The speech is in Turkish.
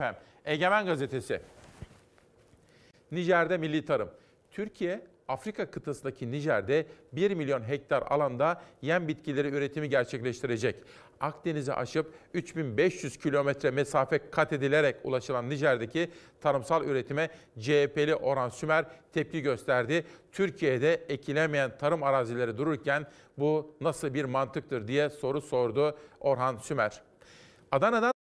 Efendim, Egemen Gazetesi. Nijer'de milli tarım. Türkiye, Afrika kıtasındaki Nijer'de 1 milyon hektar alanda yem bitkileri üretimi gerçekleştirecek. Akdeniz'i aşıp 3500 kilometre mesafe kat edilerek ulaşılan Nijer'deki tarımsal üretime CHP'li Orhan Sümer tepki gösterdi. Türkiye'de ekilemeyen tarım arazileri dururken bu nasıl bir mantıktır diye soru sordu Orhan Sümer. Adana'dan